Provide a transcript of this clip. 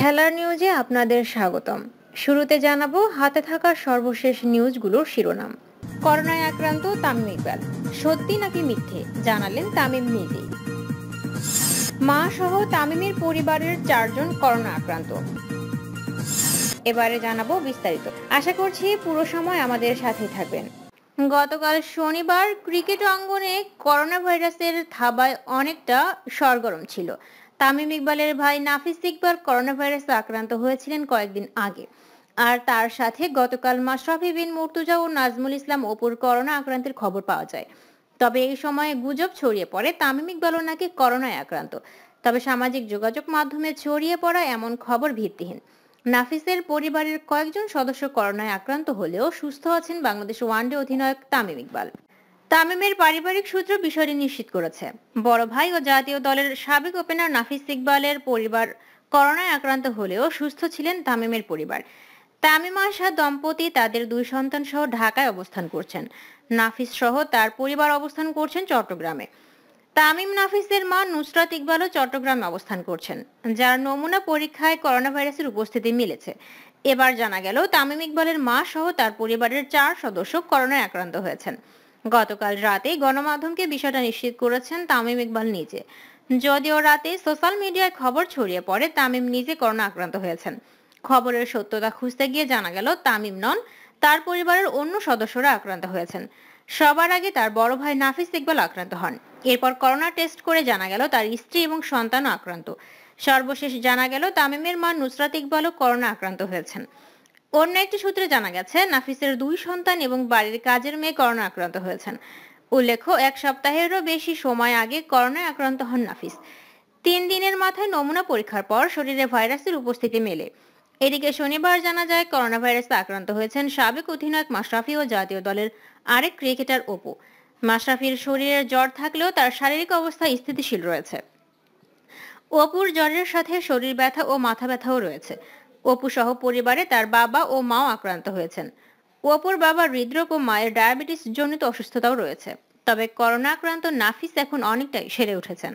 খেলার নিউজে আপনাদের স্বাগতম শুরুতে জানাবো হাতে থাকা সর্বশেষ নিউজগুলোর শিরোনাম করোনায় আক্রান্ত তামিম ইকবাল সত্যি নাকি মিথ্যে জানালেন তামিম নিজেই মা সহ তামিমের পরিবারের চারজন করোনা আক্রান্ত এবারে জানাবো বিস্তারিত আশা করছি পুরো সময় আমাদের সাথে থাকবেন গতকাল শনিবার ক্রিকেট অঙ্গনে করোনা ভাইরাসের থাবায় অনেকটা সরগরম ছিল তামিম ইকবালের ভাই নাফিস ইকবাল করোনা ভাইরাসে আক্রান্ত হয়েছিলেন কয়েকদিন আগে আর তার সাথে গতকাল মাশরাফি বিন মুর্তুজা ও নাজমুল ইসলাম অপুর করোনা আক্রান্তের খবর পাওয়া যায় তবে এই সময়ে গুজব ছড়িয়ে পড়ে তামিম ইকবালও নাকি করোনায় আক্রান্ত তবে সামাজিক যোগাযোগ মাধ্যমে ছড়িয়ে পড়া এমন খবর ভিত্তিহীন নাফিসের পরিবারের কয়েকজন সদস্য করোনায় আক্রান্ত হলেও সুস্থ আছেন বাংলাদেশ ওয়ানডে অধিনায়ক তামিম ইকবাল তামিমের পারিবারিক সূত্র বিষয়টি নিশ্চিত করেছে বড় ভাই ও জাতীয় দলের সাবেক ওপেনার নাফিস ইকবালের পরিবার করোনায় আক্রান্ত হলেও সুস্থ ছিলেন তামিমের পরিবার তামিম আশা দম্পতি তাদের দুই সন্তান সহ ঢাকায় অবস্থান করছেন নাফিস সহ তার পরিবার অবস্থান করছেন চট্টগ্রামে তামিম নাফিসের মা নুসরাত ইকবালও চট্টগ্রামে অবস্থান করছেন যার নমুনা পরীক্ষায় করোনা ভাইরাসের উপস্থিতি মিলেছে এবার জানা গেল তামিম ইকবালের মা সহ তার পরিবারের চার সদস্য করোনায় আক্রান্ত হয়েছেন গতকাল রাতে গণমাধ্যমকে বিষয়টা নিশ্চিত করেছেন তামিম ইকবাল নিজে যদিও রাতে সোশ্যাল মিডিয়ায় খবর ছড়িয়ে পড়ে তামিম নিজে করোনা আক্রান্ত হয়েছেন খবরের সত্যতা খুঁজতে গিয়ে জানা গেল তামিম নন তার পরিবারের অন্য সদস্যরা আক্রান্ত হয়েছেন সবার আগে তার বড় ভাই নাফিস ইকবাল আক্রান্ত হন এরপর করোনা টেস্ট করে জানা গেল তার স্ত্রী এবং সন্তানও আক্রান্ত সর্বশেষ জানা গেল তামিমের মা নুসরাত ইকবালও করোনা আক্রান্ত হয়েছেন অন্য একটি সূত্রে জানা গেছে নাফিসের দুই সন্তান এবং বাড়ির কাজের মেয়ে করোনা আক্রান্ত হয়েছেন উল্লেখ্য এক সপ্তাহেরও বেশি সময় আগে করোনায় আক্রান্ত হন নাফিস তিন দিনের মাথায় নমুনা পরীক্ষার পর শরীরে ভাইরাসের উপস্থিতি মেলে এদিকে শনিবার জানা যায় করোনা ভাইরাসে আক্রান্ত হয়েছেন সাবেক অধিনায়ক মাশরাফি ও জাতীয় দলের আরেক ক্রিকেটার অপু মাশরাফির শরীরের জ্বর থাকলেও তার শারীরিক অবস্থা স্থিতিশীল রয়েছে অপুর জ্বরের সাথে শরীর ব্যথা ও মাথা ব্যথাও রয়েছে অপু সহ পরিবারে তার বাবা ও মাও আক্রান্ত হয়েছেন অপুর বাবা হৃদরোগ ও মায়ের ডায়াবেটিস জনিত অসুস্থতাও রয়েছে তবে করোনা আক্রান্ত নাফিস এখন অনেকটাই সেরে উঠেছেন